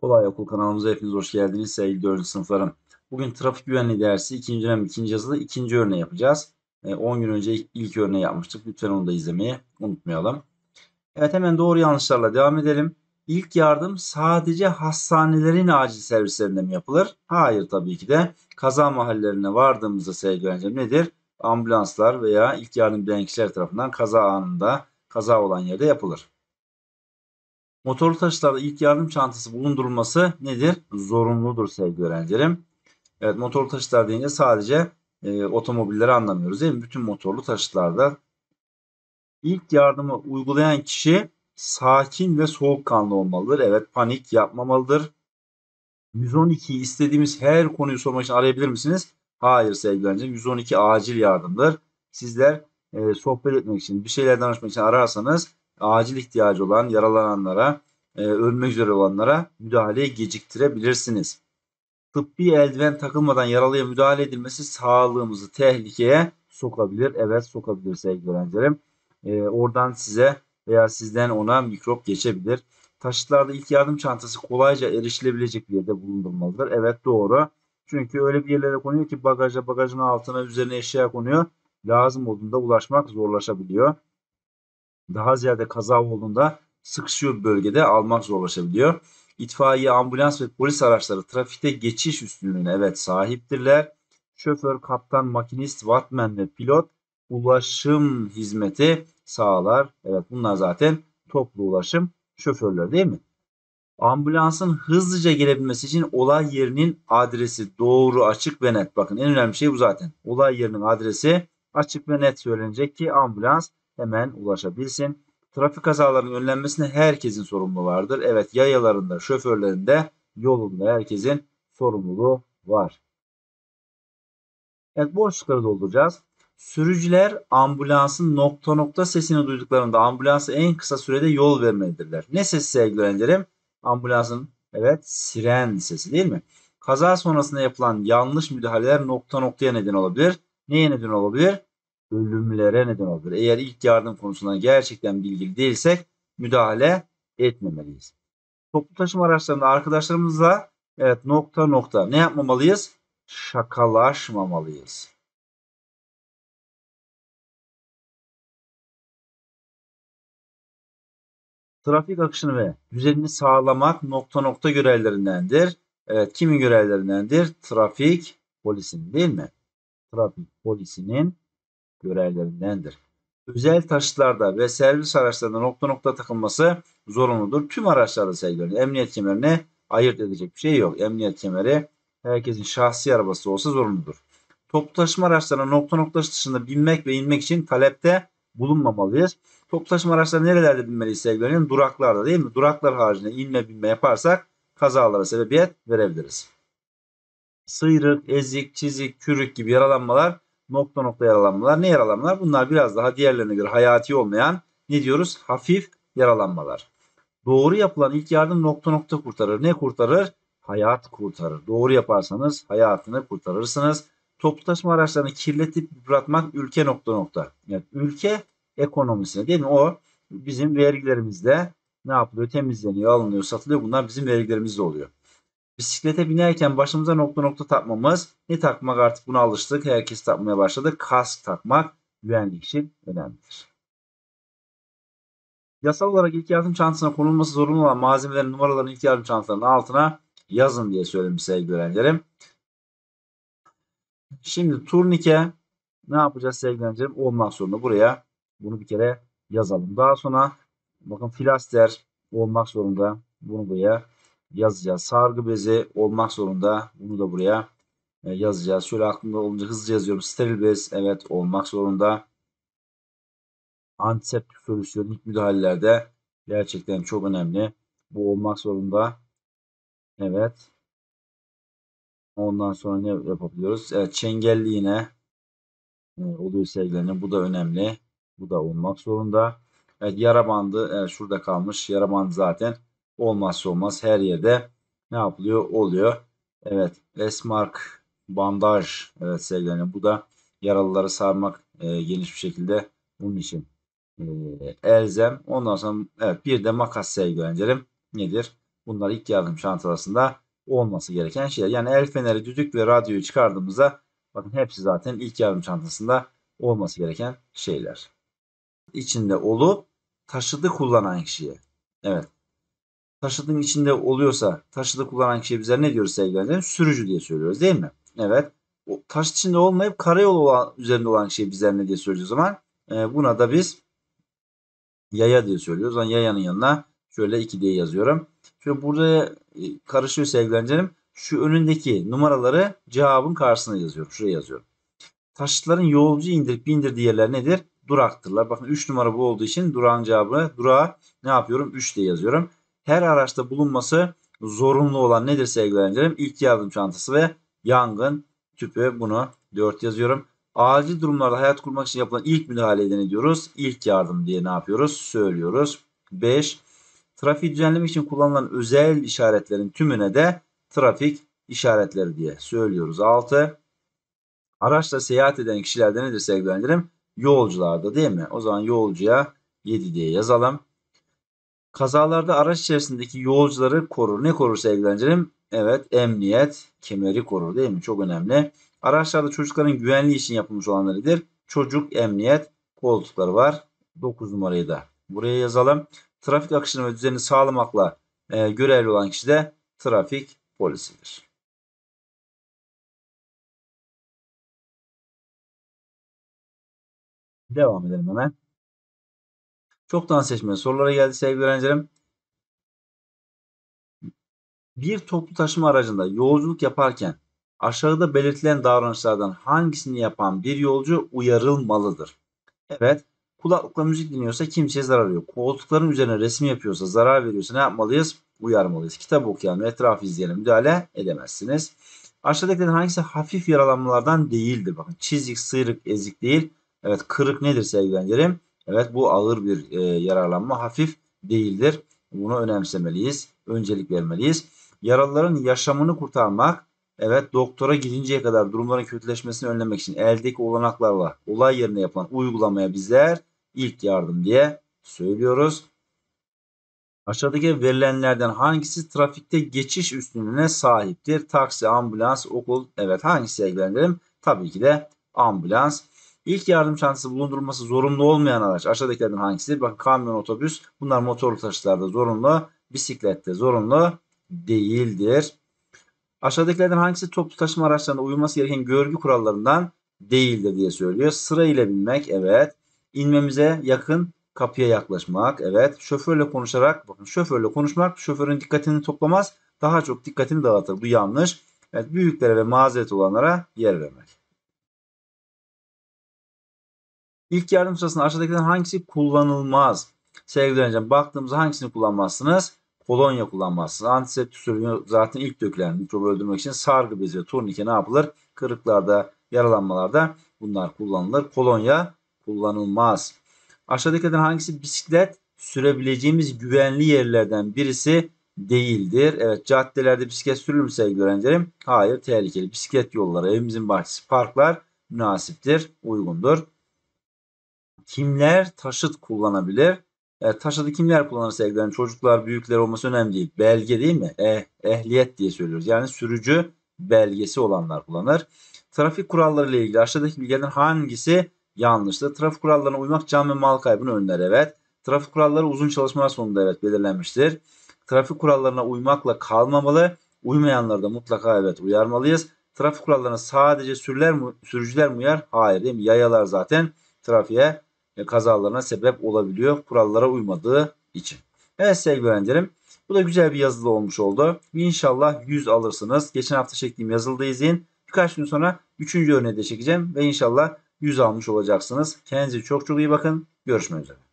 Kolay Okul kanalımıza hepiniz hoş geldiniz sevgili 4. sınıflarım. Bugün trafik güvenliği dersi 2. dönem 2. yazılı 2. örneği yapacağız. 10 e, gün önce ilk örneği yapmıştık. Lütfen onu da izlemeyi unutmayalım. Evet hemen doğru yanlışlarla devam edelim. İlk yardım sadece hastanelerin acil servislerinde mi yapılır? Hayır tabii ki de. Kaza mahallelerine vardığımızda sevgili öğrencilerim nedir? Ambulanslar veya ilk yardım bilen kişiler tarafından kaza anında kaza olan yerde yapılır. Motorlu taşıtlarda ilk yardım çantası bulundurulması nedir? Zorunludur sevgili öğrencilerim. Evet motorlu taşıtlar deyince sadece e, otomobilleri anlamıyoruz değil mi? Bütün motorlu taşıtlarda ilk yardımı uygulayan kişi sakin ve soğukkanlı olmalıdır. Evet panik yapmamalıdır. 112'yi istediğimiz her konuyu sormak için arayabilir misiniz? Hayır sevgili öğrencilerim 112 acil yardımdır. Sizler e, sohbet etmek için bir şeyler danışmak için ararsanız acil ihtiyacı olan yaralananlara, e, ölmek üzere olanlara müdahaleyi geciktirebilirsiniz. Tıbbi eldiven takılmadan yaralıya müdahale edilmesi sağlığımızı tehlikeye sokabilir. Evet sokabilir sevgili öğrencilerim. E, oradan size veya sizden ona mikrop geçebilir. Taşıtlarda ilk yardım çantası kolayca erişilebilecek bir yerde bulundurmalıdır. Evet doğru. Çünkü öyle bir yerlere konuyor ki bagaja, bagajın altına, üzerine eşya konuyor. Lazım olduğunda ulaşmak zorlaşabiliyor daha ziyade kaza olduğunda sıkışıyor bölgede almak zorlaşabiliyor. İtfaiye, ambulans ve polis araçları trafikte geçiş üstünlüğüne evet sahiptirler. Şoför, kaptan, makinist, vatman ve pilot ulaşım hizmeti sağlar. Evet bunlar zaten toplu ulaşım şoförler değil mi? Ambulansın hızlıca gelebilmesi için olay yerinin adresi doğru, açık ve net. Bakın en önemli şey bu zaten. Olay yerinin adresi açık ve net söylenecek ki ambulans hemen ulaşabilsin. Trafik kazalarının önlenmesine herkesin sorumlu vardır. Evet yayalarında, şoförlerinde, yolunda herkesin sorumluluğu var. Evet boşlukları dolduracağız. Sürücüler ambulansın nokta nokta sesini duyduklarında ambulansı en kısa sürede yol vermelidirler. Ne sesi sevgili öğrencilerim? Ambulansın evet siren sesi değil mi? Kaza sonrasında yapılan yanlış müdahaleler nokta noktaya neden olabilir. Neye neden olabilir? ölümlere neden olabilir. Eğer ilk yardım konusunda gerçekten bilgili değilsek müdahale etmemeliyiz. Toplu taşıma araçlarında arkadaşlarımızla evet nokta nokta ne yapmamalıyız? Şakalaşmamalıyız. Trafik akışını ve düzenini sağlamak nokta nokta görevlerindendir. Evet kimin görevlerindendir? Trafik polisinin değil mi? Trafik polisinin görevlerindendir. Özel taşıtlarda ve servis araçlarında nokta nokta takılması zorunludur. Tüm araçlarda sergilenir. Emniyet kemerine ayırt edecek bir şey yok. Emniyet kemeri herkesin şahsi arabası olsa zorunludur. Toplu taşıma araçlarına nokta nokta dışında binmek ve inmek için talepte bulunmamalıyız. Toplu taşıma araçları nerelerde binmeliyiz sevgili Duraklarda değil mi? Duraklar haricinde inme binme yaparsak kazalara sebebiyet verebiliriz. Sıyrık, ezik, çizik, kürük gibi yaralanmalar nokta nokta yaralanmalar. Ne yaralanmalar? Bunlar biraz daha diğerlerine göre hayati olmayan ne diyoruz? Hafif yaralanmalar. Doğru yapılan ilk yardım nokta nokta kurtarır. Ne kurtarır? Hayat kurtarır. Doğru yaparsanız hayatını kurtarırsınız. Toplu taşıma araçlarını kirletip bırakmak ülke nokta nokta. Yani ülke ekonomisine değil mi? O bizim vergilerimizde ne yapılıyor? Temizleniyor, alınıyor, satılıyor. Bunlar bizim vergilerimizde oluyor. Bisiklete binerken başımıza nokta nokta takmamız. Ne takmak artık buna alıştık. Herkes takmaya başladı. Kask takmak güvenlik için önemlidir. Yasal olarak ilk yardım çantasına konulması zorunlu olan malzemelerin numaralarını ilk yardım çantalarının altına yazın diye söylemiş sevgili öğrencilerim. Şimdi turnike ne yapacağız sevgili öğrencilerim? Olmak zorunda buraya bunu bir kere yazalım. Daha sonra bakın filaster olmak zorunda bunu buraya yazacağız. Sargı bezi olmak zorunda. Bunu da buraya e, yazacağız. Şöyle aklımda olunca hızlı yazıyorum. Steril bez evet olmak zorunda. Antiseptik solüsyon ilk müdahalelerde gerçekten çok önemli. Bu olmak zorunda. Evet. Ondan sonra ne yapabiliyoruz? Evet, çengelli yine e, oluyor sevgilerim. Bu da önemli. Bu da olmak zorunda. Evet, yara bandı evet, şurada kalmış. Yara bandı zaten olmazsa olmaz her yerde ne yapılıyor? Oluyor. Evet. Esmark bandaj. Evet sevgilerim. Bu da yaralıları sarmak e, geniş bir şekilde bunun için. E, elzem. Ondan sonra evet bir de makas sevgilerim. Nedir? Bunlar ilk yardım çantasında olması gereken şeyler. Yani el feneri, düdük ve radyoyu çıkardığımızda bakın hepsi zaten ilk yardım çantasında olması gereken şeyler. İçinde olu taşıdı kullanan kişiye. Evet taşıtın içinde oluyorsa taşıtı kullanan kişiye bizler ne diyoruz sevgili Sürücü diye söylüyoruz değil mi? Evet. O taşıt içinde olmayıp karayol olan, üzerinde olan kişiye bizler ne diye söylüyoruz o zaman? E, buna da biz yaya diye söylüyoruz. Yani yayanın yanına şöyle 2 diye yazıyorum. Şimdi burada e, karışıyor sevgili Şu önündeki numaraları cevabın karşısına yazıyorum. Şuraya yazıyorum. Taşıtların yolcu indirip bindirdiği yerler nedir? Duraktırlar. Bakın 3 numara bu olduğu için durağın cevabı durağa ne yapıyorum? 3 diye yazıyorum her araçta bulunması zorunlu olan nedir sevgili öğrencilerim? İlk yardım çantası ve yangın tüpü bunu 4 yazıyorum. Acil durumlarda hayat kurmak için yapılan ilk müdahale ne diyoruz? İlk yardım diye ne yapıyoruz? Söylüyoruz. 5. Trafik düzenlemek için kullanılan özel işaretlerin tümüne de trafik işaretleri diye söylüyoruz. 6. Araçla seyahat eden kişilerde nedir sevgili öğrencilerim? Yolcularda değil mi? O zaman yolcuya 7 diye yazalım. Kazalarda araç içerisindeki yolcuları korur. Ne korur sevgili Evet emniyet kemeri korur değil mi? Çok önemli. Araçlarda çocukların güvenliği için yapılmış olanlar Çocuk emniyet koltukları var. 9 numarayı da buraya yazalım. Trafik akışını ve düzenini sağlamakla e, görevli olan kişi de trafik polisidir. Devam edelim hemen. Çoktan seçme sorulara geldi sevgili öğrencilerim. Bir toplu taşıma aracında yolculuk yaparken aşağıda belirtilen davranışlardan hangisini yapan bir yolcu uyarılmalıdır? Evet, kulaklıkla müzik dinliyorsa kimseye zarar yok. Koltukların üzerine resim yapıyorsa, zarar veriyorsa ne yapmalıyız? Uyarmalıyız. Kitap okuyalım, etrafı izleyelim, müdahale edemezsiniz. Aşağıdakilerden hangisi hafif yaralanmalardan değildir? Bakın çizik, sıyrık, ezik değil. Evet kırık nedir sevgili öğrencilerim? Evet bu ağır bir e, yararlanma hafif değildir. Bunu önemsemeliyiz. Öncelik vermeliyiz. Yaralıların yaşamını kurtarmak Evet doktora gidinceye kadar durumların kötüleşmesini önlemek için eldeki olanaklarla olay yerine yapılan uygulamaya bizler ilk yardım diye söylüyoruz. Aşağıdaki verilenlerden hangisi trafikte geçiş üstünlüğüne sahiptir? Taksi, ambulans, okul. Evet hangisi ilgilendirelim? Tabii ki de ambulans. İlk yardım çantası bulundurulması zorunlu olmayan araç aşağıdakilerden hangisidir? Bakın kamyon, otobüs bunlar motorlu taşıtlarda zorunlu. Bisiklette zorunlu değildir. Aşağıdakilerden hangisi toplu taşıma araçlarında uyulması gereken görgü kurallarından değildir diye söylüyor. Sıra ile binmek evet. İnmemize yakın kapıya yaklaşmak evet. Şoförle konuşarak bakın şoförle konuşmak şoförün dikkatini toplamaz. Daha çok dikkatini dağıtır. Bu yanlış. Evet büyüklere ve mazeret olanlara yer vermek. İlk yardım sırasında aşağıdakilerden hangisi kullanılmaz? Sevgili öğrenciler baktığımızda hangisini kullanmazsınız? Kolonya kullanmazsınız. Antiseptik sürümü zaten ilk dökülen mikrobu öldürmek için sargı bezi ve turnike ne yapılır? Kırıklarda, yaralanmalarda bunlar kullanılır. Kolonya kullanılmaz. Aşağıdakilerden hangisi bisiklet sürebileceğimiz güvenli yerlerden birisi değildir. Evet caddelerde bisiklet sürülür mü sevgili öğrencilerim? Hayır tehlikeli. Bisiklet yolları, evimizin bahçesi, parklar münasiptir, uygundur kimler taşıt kullanabilir? E, taşıtı kimler kullanırsa eklerim? Çocuklar, büyükler olması önemli değil. Belge değil mi? Eh, ehliyet diye söylüyoruz. Yani sürücü belgesi olanlar kullanır. Trafik kuralları ile ilgili aşağıdaki bilgilerin hangisi yanlıştır? Trafik kurallarına uymak can ve mal kaybını önler. Evet. Trafik kuralları uzun çalışmalar sonunda evet belirlenmiştir. Trafik kurallarına uymakla kalmamalı. Uymayanlarda mutlaka evet uyarmalıyız. Trafik kurallarına sadece sürüler, sürücüler mi uyar? Hayır değil mi? Yayalar zaten trafiğe e, kazalarına sebep olabiliyor kurallara uymadığı için. Evet sevgili öğrencilerim bu da güzel bir yazılı olmuş oldu. İnşallah 100 alırsınız. Geçen hafta çektiğim yazılıda izleyin. Birkaç gün sonra 3. örneği de çekeceğim ve inşallah 100 almış olacaksınız. Kendinize çok çok iyi bakın. Görüşmek üzere.